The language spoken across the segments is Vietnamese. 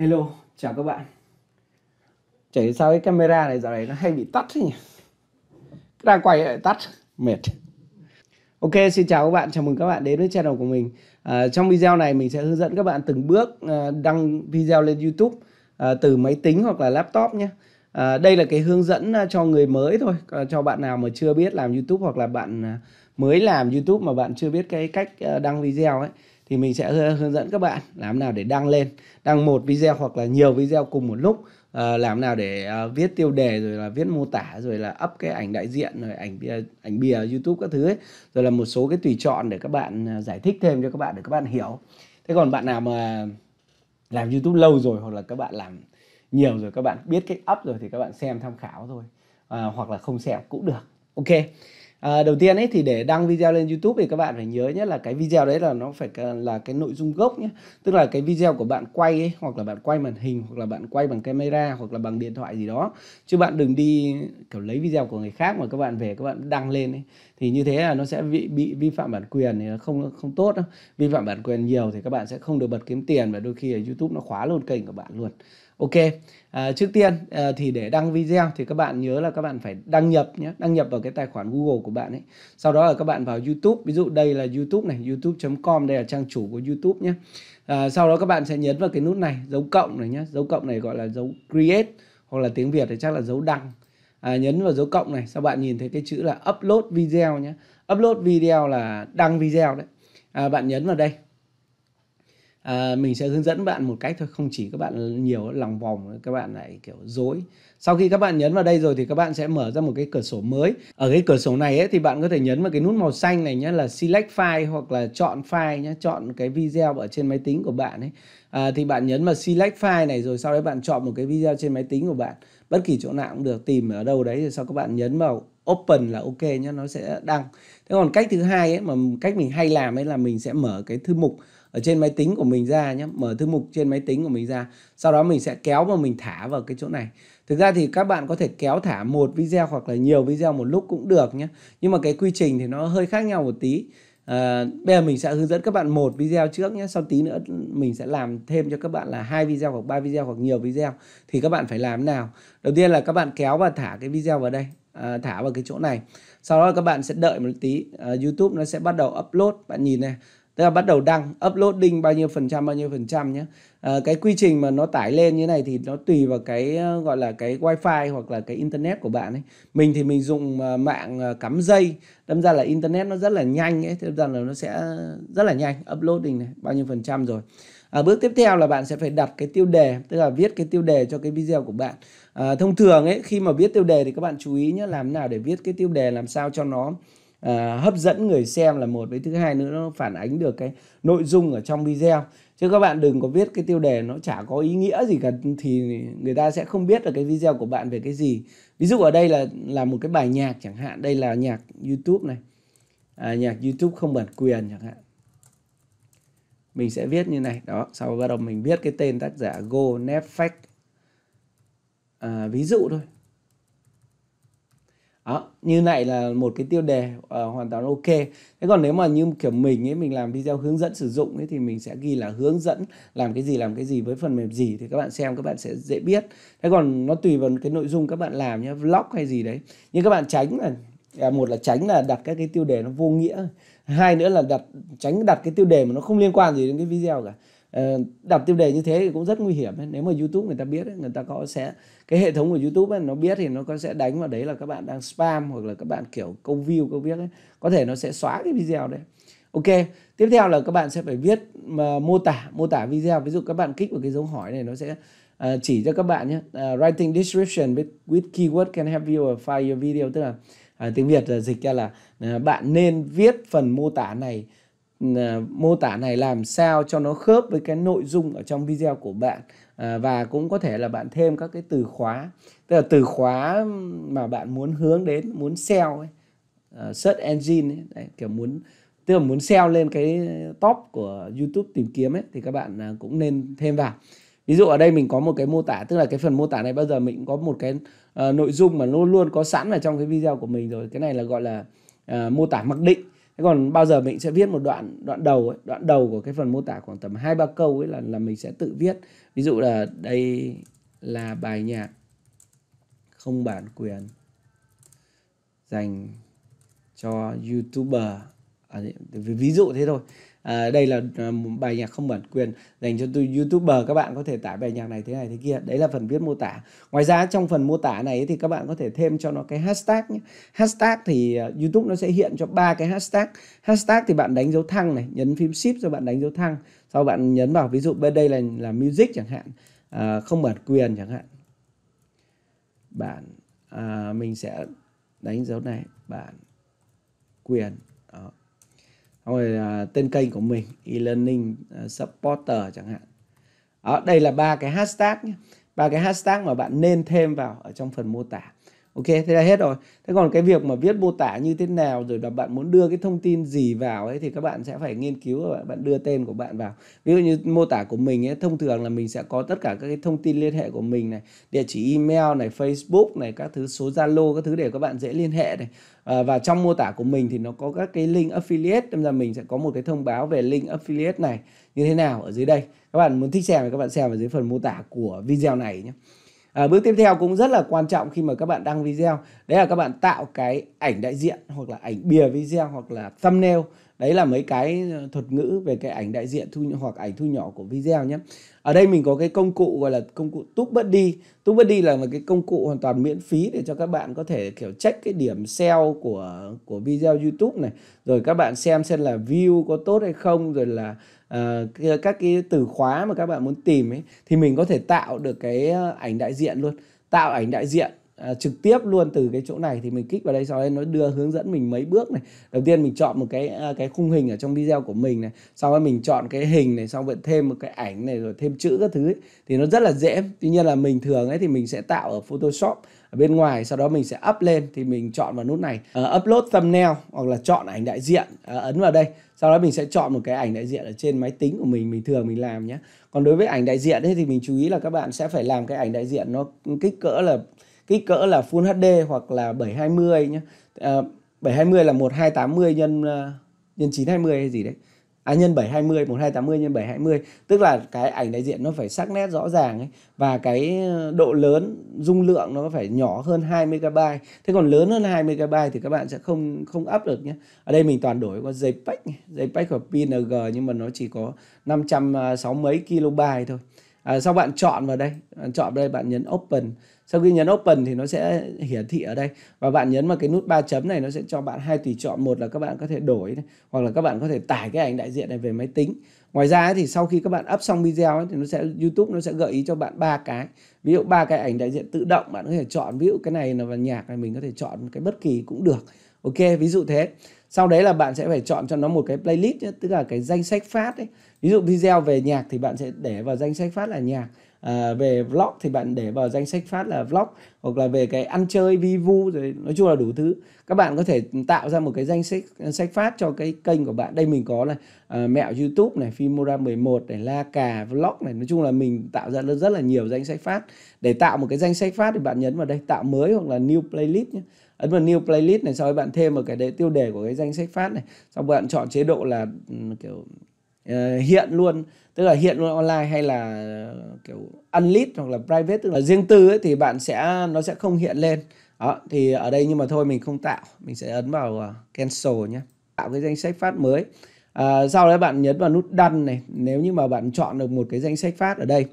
Hello, chào các bạn Chả sao cái camera này dạo này nó hay bị tắt thế nhỉ Đang quay lại tắt, mệt Ok, xin chào các bạn, chào mừng các bạn đến với channel của mình à, Trong video này mình sẽ hướng dẫn các bạn từng bước à, đăng video lên Youtube à, Từ máy tính hoặc là laptop nhé à, Đây là cái hướng dẫn à, cho người mới thôi à, Cho bạn nào mà chưa biết làm Youtube hoặc là bạn mới làm Youtube mà bạn chưa biết cái cách đăng video ấy thì mình sẽ hướng dẫn các bạn làm nào để đăng lên đăng một video hoặc là nhiều video cùng một lúc à, làm nào để uh, viết tiêu đề rồi là viết mô tả rồi là up cái ảnh đại diện rồi ảnh bìa ảnh bìa YouTube các thứ ấy. rồi là một số cái tùy chọn để các bạn ờ, giải thích thêm cho các bạn để các bạn hiểu thế còn bạn nào mà làm YouTube lâu rồi hoặc là các bạn làm nhiều rồi các bạn biết cách up rồi thì các bạn xem tham khảo thôi à, hoặc là không xem cũng được ok À, đầu tiên ấy thì để đăng video lên YouTube thì các bạn phải nhớ nhất là cái video đấy là nó phải là cái nội dung gốc nhé. Tức là cái video của bạn quay ấy, hoặc là bạn quay màn hình hoặc là bạn quay bằng camera hoặc là bằng điện thoại gì đó. Chứ bạn đừng đi kiểu lấy video của người khác mà các bạn về các bạn đăng lên ấy. Thì như thế là nó sẽ bị bị vi phạm bản quyền thì nó không không tốt đâu. Vi phạm bản quyền nhiều thì các bạn sẽ không được bật kiếm tiền và đôi khi là YouTube nó khóa luôn kênh của bạn luôn ok à, trước tiên à, thì để đăng video thì các bạn nhớ là các bạn phải đăng nhập nhé đăng nhập vào cái tài khoản Google của bạn ấy sau đó là các bạn vào YouTube ví dụ đây là YouTube này youtube.com đây là trang chủ của YouTube nhé à, sau đó các bạn sẽ nhấn vào cái nút này dấu cộng này nhé dấu cộng này gọi là dấu create hoặc là tiếng Việt thì chắc là dấu đăng à, nhấn vào dấu cộng này sau bạn nhìn thấy cái chữ là upload video nhé upload video là đăng video đấy à, bạn nhấn vào đây à, mình sẽ hướng dẫn bạn một cách thôi không chỉ các bạn nhiều lòng vòng các bạn lại kiểu dối sau khi các bạn nhấn vào đây rồi thì các bạn sẽ mở ra một cái cửa sổ mới ở cái cửa sổ này ấy, thì bạn có thể nhấn vào cái nút màu xanh này nhé là select file hoặc là chọn file nhé chọn cái video ở trên máy tính của bạn ấy à, thì bạn nhấn vào select file này rồi sau đấy bạn chọn một cái video trên máy tính của bạn bất kỳ chỗ nào cũng được tìm ở đâu đấy rồi sau các bạn nhấn vào open là ok nhé nó sẽ đăng thế còn cách thứ hai ấy mà cách mình hay làm ấy là mình sẽ mở cái thư mục ở trên máy tính của mình ra nhé mở thư mục trên máy tính của mình ra sau đó mình sẽ kéo và mình thả vào cái chỗ này thực ra thì các bạn có thể kéo thả một video hoặc là nhiều video một lúc cũng được nhé nhưng mà cái quy trình thì nó hơi khác nhau một tí À, bây giờ mình sẽ hướng dẫn các bạn một video trước nhé sau tí nữa mình sẽ làm thêm cho các bạn là hai video hoặc ba video hoặc nhiều video thì các bạn phải làm nào đầu tiên là các bạn kéo và thả cái video vào đây à, thả vào cái chỗ này sau đó các bạn sẽ đợi một tí à, YouTube nó sẽ bắt đầu upload bạn nhìn này Thế là bắt đầu đăng, uploading bao nhiêu phần trăm bao nhiêu phần trăm nhé. À, cái quy trình mà nó tải lên như này thì nó tùy vào cái ờ, gọi là cái wifi hoặc là cái internet của bạn ấy. Mình thì mình dùng ờ, mạng cắm dây, đâm ra là internet nó rất là nhanh ấy, thế ra là nó sẽ rất là nhanh, uploading này, bao nhiêu phần trăm rồi. À, bước tiếp theo là bạn sẽ phải đặt cái tiêu đề, tức là viết cái tiêu đề cho cái video của bạn. À, thông thường ấy khi mà viết tiêu đề thì các bạn chú ý nhé, làm nào để viết cái tiêu đề làm sao cho nó Ờ, hấp dẫn người xem là một với thứ hai nữa nó phản ánh được cái nội dung ở trong video chứ các bạn đừng có viết cái tiêu đề nó chả có ý nghĩa gì cả thì người ta sẽ không biết được cái video của bạn về cái gì ví dụ ở đây là là một cái bài nhạc chẳng hạn đây là nhạc YouTube này à, nhạc YouTube không bản quyền chẳng hạn mình sẽ viết như này đó sau bắt đầu mình viết cái tên tác giả Go Netflix à, ví dụ thôi đó như này là một cái tiêu đề uh, hoàn toàn ok thế còn nếu mà như kiểu mình ấy mình làm video hướng dẫn sử dụng ấy thì mình sẽ ghi là hướng dẫn làm cái gì làm cái gì với phần mềm gì thì các bạn xem các bạn sẽ dễ biết thế còn nó tùy vào cái nội dung các bạn làm nhé vlog hay gì đấy nhưng các bạn tránh là à, một là tránh là đặt các cái tiêu đề nó vô nghĩa hai nữa là đặt tránh đặt cái tiêu đề mà nó không liên quan gì đến cái video cả Ờ, đặt tiêu đề như thế thì cũng rất nguy hiểm nếu mà YouTube người ta biết người ta có sẽ cái hệ thống của YouTube ấy, nó biết thì nó có sẽ đánh vào đấy là các bạn đang spam hoặc là các bạn kiểu câu view câu viết ấy. có thể nó sẽ xóa cái video đấy Ok, tiếp theo là các bạn sẽ phải viết mà ờ, mô tả mô tả video. Ví dụ các bạn kích vào cái dấu hỏi này nó sẽ uh, chỉ cho các bạn nhé. Uh, writing description with, with keyword can help you find your video tức là uh, tiếng Việt là dịch ra là uh, bạn nên viết phần mô tả này Ờ, mô tả này làm sao cho nó khớp với cái nội dung ở trong video của bạn ờ, và cũng có thể là bạn thêm các cái từ khóa tức là từ khóa mà bạn muốn hướng đến muốn SEO ấy, ờ, search engine ấy, đấy, kiểu muốn tức là muốn SEO lên cái top của YouTube tìm kiếm ấy thì các bạn cũng nên thêm vào ví dụ ở đây mình có một cái mô tả tức là cái phần mô tả này bao giờ mình cũng có một cái uh, nội dung mà luôn luôn có sẵn ở trong cái video của mình rồi cái này là gọi là uh, mô tả mặc định thế còn bao giờ mình sẽ viết một đoạn đoạn đầu ấy, đoạn đầu của cái phần mô tả khoảng tầm hai ba câu ấy là là mình sẽ tự viết ví dụ là đây là bài nhạc không bản quyền dành cho youtuber à, ví dụ thế thôi à, đây là à, bài nhạc không bản quyền dành cho tôi youtuber các bạn có thể tải bài nhạc này thế này thế kia đấy là phần viết mô tả ngoài ra trong phần mô tả này thì các bạn có thể thêm cho nó cái hashtag nhé. hashtag thì à, youtube nó sẽ hiện cho ba cái hashtag hashtag thì bạn đánh dấu thăng này nhấn phím shift rồi bạn đánh dấu thăng sau bạn nhấn vào ví dụ bên đây là là music chẳng hạn à, không bản quyền chẳng hạn bạn à, mình sẽ đánh dấu này bản quyền rồi à, tên kênh của mình e-learning à, supporter chẳng hạn đó đây là ba cái hashtag nhé ba cái hashtag mà bạn nên thêm vào ở trong phần mô tả ok thế là hết rồi thế còn cái việc mà viết mô tả như thế nào rồi là bạn muốn đưa cái thông tin gì vào ấy thì các bạn sẽ phải nghiên cứu và bạn đưa tên của bạn vào ví dụ như mô tả của mình ấy thông thường là mình sẽ có tất cả các cái thông tin liên hệ của mình này địa chỉ email này facebook này các thứ số zalo các thứ để các bạn dễ liên hệ này à, và trong mô tả của mình thì nó có các cái link affiliate nên là mình sẽ có một cái thông báo về link affiliate này như thế nào ở dưới đây các bạn muốn thích xem thì các bạn xem ở dưới phần mô tả của video này nhé à, bước tiếp theo cũng rất là quan trọng khi mà các bạn đăng video đấy là các bạn tạo cái ảnh đại diện hoặc là ảnh bìa video hoặc là thumbnail đấy là mấy cái ờ, thuật ngữ về cái ảnh đại diện thu hoặc ảnh thu nhỏ của video nhé ở đây mình có cái công cụ gọi là công cụ túc túc đi TubeBuddy đi là một cái công cụ hoàn toàn miễn phí để cho các bạn có thể kiểu check cái điểm SEO của của video YouTube này rồi các bạn xem xem là view có tốt hay không rồi là uh, các cái từ khóa mà các bạn muốn tìm ấy thì mình có thể tạo được cái ờ, ảnh đại diện luôn tạo ảnh đại diện À, trực tiếp luôn từ cái chỗ này thì mình kích vào đây sau đấy nó đưa hướng dẫn mình mấy bước này đầu tiên mình chọn một cái à, cái khung hình ở trong video của mình này sau đó mình chọn cái hình này xong rồi thêm một cái ảnh này rồi thêm chữ các thứ ấy. thì nó rất là dễ tuy nhiên là mình thường ấy thì mình sẽ tạo ở photoshop ở bên ngoài sau đó mình sẽ up lên thì mình chọn vào nút này uh, upload thumbnail hoặc là chọn ảnh đại diện uh, ấn vào đây sau đó mình sẽ chọn một cái ảnh đại diện ở trên máy tính của mình mình thường mình làm nhé còn đối với ảnh đại diện ấy, thì mình chú ý là các bạn sẽ phải làm cái ảnh đại diện nó kích cỡ là kích cỡ là Full HD hoặc là 720 nhé à, 720 là 1280 nhân à, nhân 920 hay gì đấy à nhân 720 1280 nhân 720 tức là cái ảnh đại diện nó phải sắc nét rõ ràng ấy và cái ờ, độ lớn dung lượng nó phải nhỏ hơn 2 MB. Thế còn lớn hơn 2 MB thì các bạn sẽ không không up được nhé. Ở đây mình toàn đổi qua JPEG, JPEG hoặc PNG nhưng mà nó chỉ có 560 mấy KB thôi. À, sau bạn chọn vào đây, bạn chọn vào đây bạn nhấn open sau khi nhấn open thì nó sẽ hiển thị ở đây và bạn nhấn vào cái nút ba chấm này nó sẽ cho bạn hai tùy chọn một là các bạn có thể đổi này, hoặc là các bạn có thể tải cái ảnh đại diện này về máy tính ngoài ra thì sau khi các bạn up xong video thì nó sẽ YouTube nó sẽ gợi ý cho bạn ba cái ví dụ ba cái ảnh đại diện tự động bạn có thể chọn ví dụ cái này là nhạc này mình có thể chọn cái bất kỳ cũng được ok ví dụ thế sau đấy là bạn sẽ phải chọn cho nó một cái playlist tức là cái danh sách phát ấy. ví dụ video về nhạc thì bạn sẽ để vào danh sách phát là nhạc à, về vlog thì bạn để vào danh sách phát là vlog hoặc là về cái ăn chơi vi vu rồi nói chung là đủ thứ các bạn có thể tạo ra một cái danh sách sách phát cho cái kênh của bạn đây mình có này à, mẹo youtube này phimora 11 này la cà vlog này nói chung là mình tạo ra rất là nhiều danh sách phát để tạo một cái danh sách phát thì bạn nhấn vào đây tạo mới hoặc là new playlist nhé ấn vào new playlist này sau đó bạn thêm một cái đề, tiêu đề của cái danh sách phát này xong bạn chọn chế độ là ừ, kiểu Ờ, hiện luôn tức là hiện luôn online hay là kiểu unlit hoặc là private tức là riêng tư ấy, thì bạn sẽ nó sẽ không hiện lên đó thì ở đây nhưng mà thôi mình không tạo mình sẽ ấn vào ờ, cancel nhé tạo cái danh sách phát mới à, sau đấy bạn nhấn vào nút đăng này nếu như mà bạn chọn được một cái danh sách phát ở đây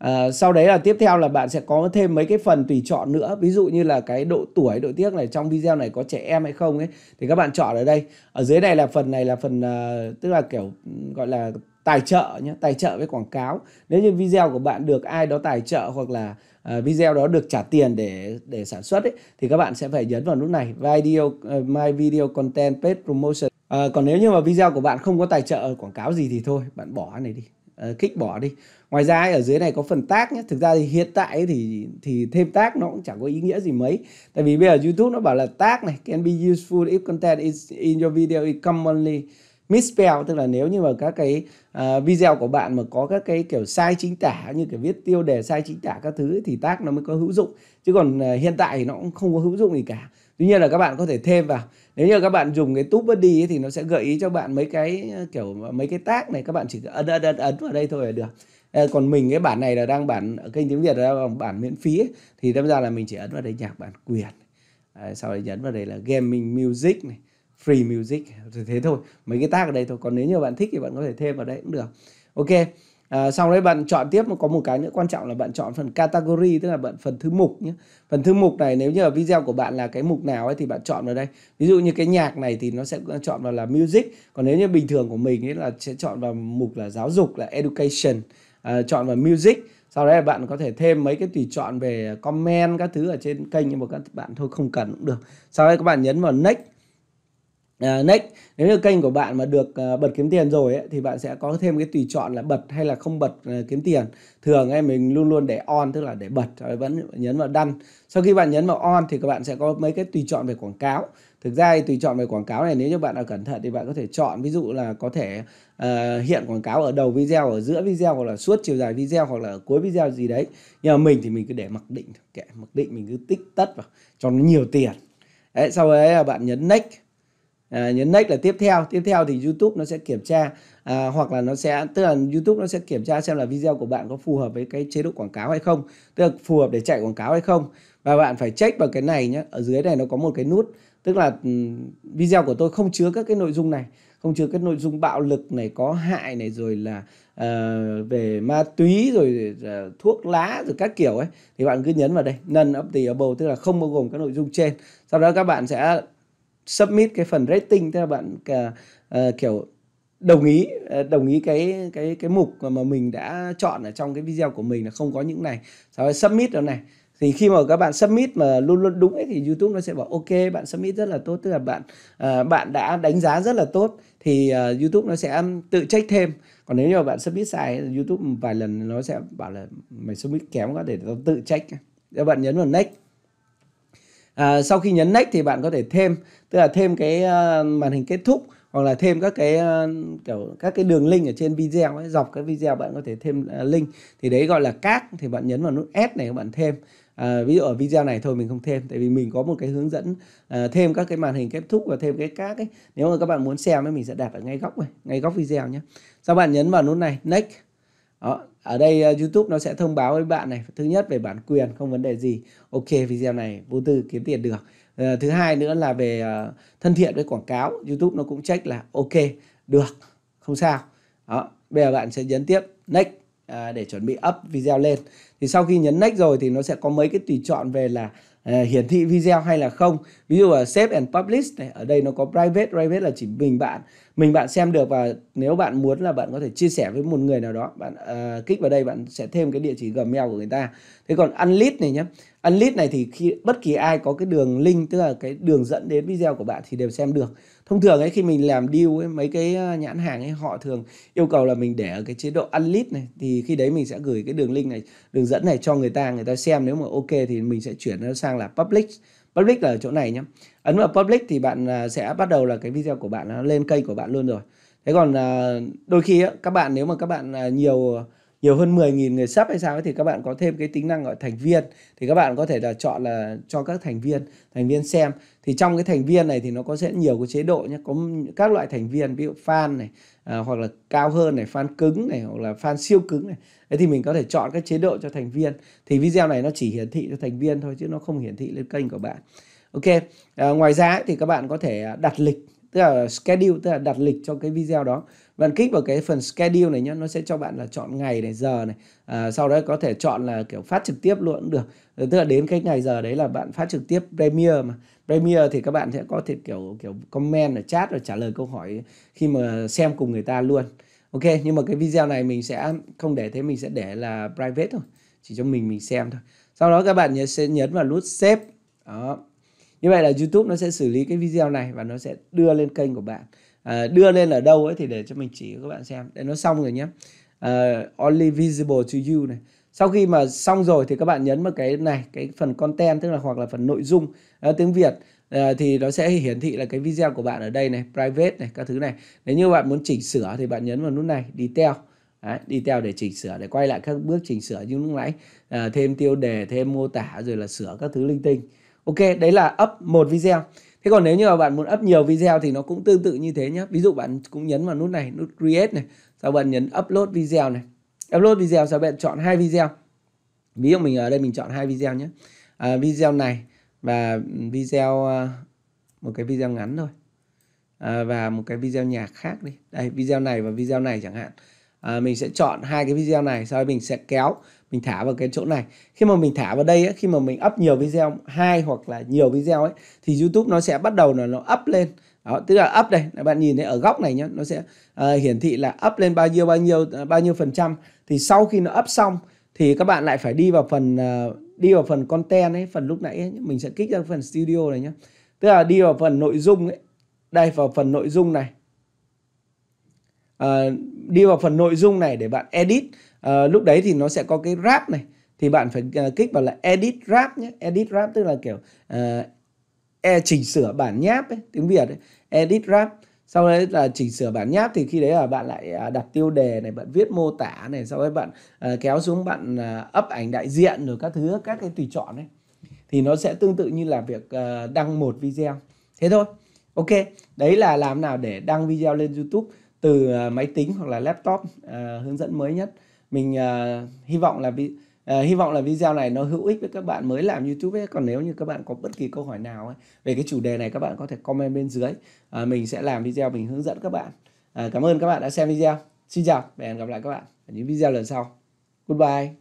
Ờ, sau đấy là tiếp theo là bạn sẽ có thêm mấy cái phần tùy chọn nữa ví dụ như là cái độ tuổi độ tiếc này trong video này có trẻ em hay không ấy thì các bạn chọn ở đây ở dưới này là phần này là phần uh, tức là kiểu gọi là tài trợ nhé tài trợ với quảng cáo nếu như video của bạn được ai đó tài trợ hoặc là uh, video đó được trả tiền để để sản xuất ấy, thì các bạn sẽ phải nhấn vào nút này video uh, my video content page promotion uh, còn nếu như mà video của bạn không có tài trợ quảng cáo gì thì thôi bạn bỏ này đi Ờ, kích bỏ đi ngoài ra ở dưới này có phần tác nhé thực ra thì hiện tại thì thì thêm tác nó cũng chẳng có ý nghĩa gì mấy tại vì bây giờ youtube nó bảo là tác này can be useful if content is in your video is commonly misspell tức là nếu như mà các cái uh, video của bạn mà có các cái kiểu sai chính tả như kiểu viết tiêu đề sai chính tả các thứ ấy, thì tác nó mới có hữu dụng chứ còn uh, hiện tại thì nó cũng không có hữu dụng gì cả tuy nhiên là các bạn có thể thêm vào nếu như các bạn dùng cái TubeBuddy thì nó sẽ gợi ý cho bạn mấy cái ờ, kiểu mấy cái tác này các bạn chỉ ấn ấn ấn ấn vào đây thôi là được ờ, còn mình cái bản này là đang bản kênh tiếng Việt là bản miễn phí ấy, thì đâm ra là mình chỉ ấn vào đây nhạc bản quyền ờ, sau đấy nhấn vào đây là gaming music này free music thế thôi mấy cái tác ở đây thôi còn nếu như bạn thích thì bạn có thể thêm vào đây cũng được ok xong ờ, đấy bạn chọn tiếp có một cái nữa quan trọng là bạn chọn phần category tức là bạn phần thư mục nhé phần thư mục này nếu như là video của bạn là cái mục nào ấy thì bạn chọn vào đây ví dụ như cái nhạc này thì nó sẽ chọn vào là music còn nếu như bình thường của mình ấy là sẽ chọn vào mục là giáo dục là education à, chọn vào music sau đấy là bạn có thể thêm mấy cái tùy chọn về comment các thứ ở trên kênh nhưng mà các bạn thôi không cần cũng được sau đấy các bạn nhấn vào next À, next nếu như kênh của bạn mà được à, bật kiếm tiền rồi ấy, thì bạn sẽ có thêm cái tùy chọn là bật hay là không bật à, kiếm tiền thường em mình luôn luôn để on tức là để bật rồi vẫn nhấn vào đăng sau khi bạn nhấn vào on thì các bạn sẽ có mấy cái tùy chọn về quảng cáo thực ra thì tùy chọn về quảng cáo này nếu như bạn nào cẩn thận thì bạn có thể chọn ví dụ là có thể uh, hiện quảng cáo ở đầu video ở giữa video hoặc là suốt chiều dài video hoặc là cuối video gì đấy nhưng mà mình thì mình cứ để mặc định kệ mặc định mình cứ tích tất vào cho nó nhiều tiền đấy sau đấy là bạn nhấn next à, nhấn next là tiếp theo tiếp theo thì YouTube nó sẽ kiểm tra à, hoặc là nó sẽ tức là YouTube nó sẽ kiểm tra xem là video của bạn có phù hợp với cái chế độ quảng cáo hay không tức là phù hợp để chạy quảng cáo hay không và bạn phải check vào cái này nhé ở dưới này nó có một cái nút tức là ừ, video của tôi không chứa các cái nội dung này không chứa các nội dung bạo lực này có hại này rồi là uh, về ma túy rồi uh, thuốc lá rồi các kiểu ấy thì bạn cứ nhấn vào đây none up the above tức là không bao gồm các nội dung trên sau đó các bạn sẽ submit cái phần rating tức là bạn cả, à, uh, à, kiểu đồng ý à, đồng ý cái cái cái mục mà mình đã chọn ở trong cái video của mình là không có những này sau đó submit đó này thì khi mà các bạn submit mà luôn luôn đúng ấy thì YouTube nó sẽ bảo ok bạn submit rất là tốt tức là bạn uh, bạn đã đánh giá rất là tốt thì uh, YouTube nó sẽ um, tự check thêm còn nếu như mà bạn submit sai YouTube vài lần nó sẽ bảo là mày submit kém quá để nó tự check các bạn nhấn vào next à, sau khi nhấn next thì bạn có thể thêm tức là thêm cái uh, màn hình kết thúc hoặc là thêm các cái uh, kiểu các cái đường link ở trên video ấy, dọc cái video bạn có thể thêm uh, link thì đấy gọi là các thì bạn nhấn vào nút S này các bạn thêm à, ví dụ ở video này thôi mình không thêm tại vì mình có một cái hướng dẫn à, thêm các cái màn hình kết thúc và thêm cái các ấy nếu mà các bạn muốn xem ấy mình sẽ đặt ở ngay góc này ngay góc video nhé sau bạn nhấn vào nút này next đó ở đây uh, YouTube nó sẽ thông báo với bạn này thứ nhất về bản quyền không vấn đề gì ok video này vô tư kiếm tiền được uh, thứ hai nữa là về uh, thân thiện với quảng cáo YouTube nó cũng check là ok được không sao đó bây giờ bạn sẽ nhấn tiếp next À, để chuẩn bị up video lên thì sau khi nhấn next rồi thì nó sẽ có mấy cái tùy chọn về là hiển thị video hay là không ví dụ là save and publish này ở đây nó có private private là chỉ mình bạn mình bạn xem được và nếu bạn muốn là bạn có thể chia sẻ với một người nào đó bạn uh, kích vào đây bạn sẽ thêm cái địa chỉ gmail của người ta thế còn unlist này nhé unlist này thì khi bất kỳ ai có cái đường link tức là cái đường dẫn đến video của bạn thì đều xem được thông thường ấy khi mình làm deal ấy, mấy cái ờ, nhãn hàng ấy họ thường yêu cầu là mình để ở cái chế độ unlist này thì khi đấy mình sẽ gửi cái đường link này đường dẫn này cho người ta người ta xem nếu mà ok thì mình sẽ chuyển nó sang là public public là ở chỗ này nhé ấn vào public thì bạn à, sẽ bắt đầu là cái video của bạn nó à, lên kênh của bạn luôn rồi thế còn à, đôi khi các bạn nếu mà các bạn nhiều nhiều hơn 10.000 người sắp hay sao ấy, thì các bạn có thêm cái tính năng gọi thành viên thì các bạn có thể là chọn là cho các thành viên thành viên xem thì trong cái thành viên này thì nó có sẽ nhiều cái chế độ nhé có các loại thành viên ví dụ fan này à, hoặc là cao hơn này fan cứng này hoặc là fan siêu cứng này đấy thì mình có thể chọn các chế độ cho thành viên thì video này nó chỉ hiển thị cho thành viên thôi chứ nó không hiển thị lên kênh của bạn ok à, ngoài ra thì các bạn có thể à, đặt lịch tức là schedule tức là đặt lịch cho cái video đó bạn kích vào cái phần schedule này nhé nó sẽ cho bạn là chọn ngày này giờ này à, sau đó có thể chọn là kiểu phát trực tiếp luôn cũng được ờ, tức là đến cái ngày giờ đấy là bạn phát trực tiếp Premiere mà Premiere thì các bạn sẽ có thể kiểu kiểu comment ở chat rồi trả lời câu hỏi khi mà xem cùng người ta luôn ok nhưng mà cái video này mình sẽ không để thế mình sẽ để là private thôi chỉ cho mình mình xem thôi sau đó các bạn sẽ nhấn vào nút save đó như vậy là YouTube nó sẽ xử lý cái video này và nó sẽ đưa lên kênh của bạn Ờ, đưa lên ở đâu ấy thì để cho mình chỉ các bạn xem để nó xong rồi nhé à, only visible to you này sau khi mà xong rồi thì các bạn nhấn vào cái này cái phần content tức là hoặc là phần nội dung à, tiếng Việt à, thì nó sẽ hiển thị là cái video của bạn ở đây này private này các thứ này nếu như bạn muốn chỉnh sửa thì bạn nhấn vào nút này detail Đấy, đi theo để chỉnh sửa để quay lại các bước chỉnh sửa như lúc nãy à, thêm tiêu đề thêm mô tả rồi là sửa các thứ linh tinh ok đấy là up một video Thế còn nếu như mà bạn muốn up nhiều video thì nó cũng tương tự như thế nhé. Ví dụ bạn cũng nhấn vào nút này, nút create này, sau bạn nhấn upload video này. Upload video sau bạn chọn hai video. Ví dụ mình ở đây mình chọn hai video nhé. À, video này và video à, một cái video ngắn thôi. À, và một cái video nhạc khác đi. Đây video này và video này chẳng hạn. À, mình sẽ chọn hai cái video này sau đó mình sẽ kéo mình thả vào cái chỗ này khi mà mình thả vào đây ấy, khi mà mình up nhiều video hai hoặc là nhiều video ấy thì YouTube nó sẽ bắt đầu là nó up lên đó, tức là up đây bạn nhìn thấy ở góc này nhá nó sẽ uh, hiển thị là up lên bao nhiêu bao nhiêu ờ, bao nhiêu phần trăm thì sau khi nó up xong thì các bạn lại phải đi vào phần uh, đi vào phần content ấy phần lúc nãy ấy, mình sẽ kích ra phần studio này nhé tức là đi vào phần nội dung ấy đây vào phần nội dung này uh, đi vào phần nội dung này để bạn edit à, lúc đấy thì nó sẽ có cái rap này thì bạn phải ờ, kích vào là edit rap nhé edit rap tức là kiểu uh, e chỉnh sửa bản nháp ấy, tiếng việt ấy. edit rap sau đấy là chỉnh sửa bản nháp thì khi đấy là bạn lại à, đặt tiêu đề này bạn viết mô tả này sau đấy bạn uh, kéo xuống bạn uh, ấp ảnh đại diện rồi các thứ các cái tùy chọn ấy thì nó sẽ tương tự như là việc uh, đăng một video thế thôi ok đấy là làm nào để đăng video lên youtube từ uh, máy tính hoặc là laptop uh, hướng dẫn mới nhất mình uh, hy vọng là vi, uh, hy vọng là video này nó hữu ích với các bạn mới làm YouTube ấy. còn nếu như các bạn có bất kỳ câu hỏi nào ấy, về cái chủ đề này các bạn có thể comment bên dưới uh, mình sẽ làm video mình hướng dẫn các bạn uh, cảm ơn các bạn đã xem video xin chào và hẹn gặp lại các bạn ở những video lần sau goodbye